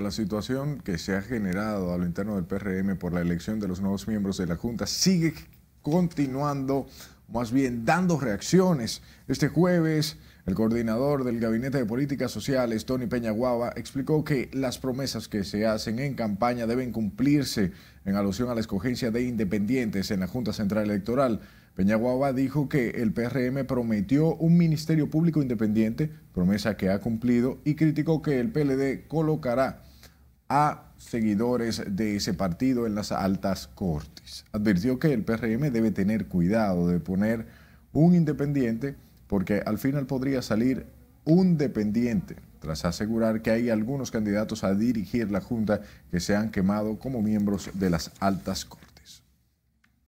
la situación que se ha generado a lo interno del PRM por la elección de los nuevos miembros de la Junta, sigue continuando, más bien dando reacciones. Este jueves, el coordinador del Gabinete de Políticas Sociales, Tony Peñaguaba, explicó que las promesas que se hacen en campaña deben cumplirse en alusión a la escogencia de independientes en la Junta Central Electoral. Peñaguaba dijo que el PRM prometió un Ministerio Público Independiente, promesa que ha cumplido, y criticó que el PLD colocará a seguidores de ese partido en las altas cortes. Advirtió que el PRM debe tener cuidado de poner un independiente porque al final podría salir un dependiente, tras asegurar que hay algunos candidatos a dirigir la Junta que se han quemado como miembros de las altas cortes.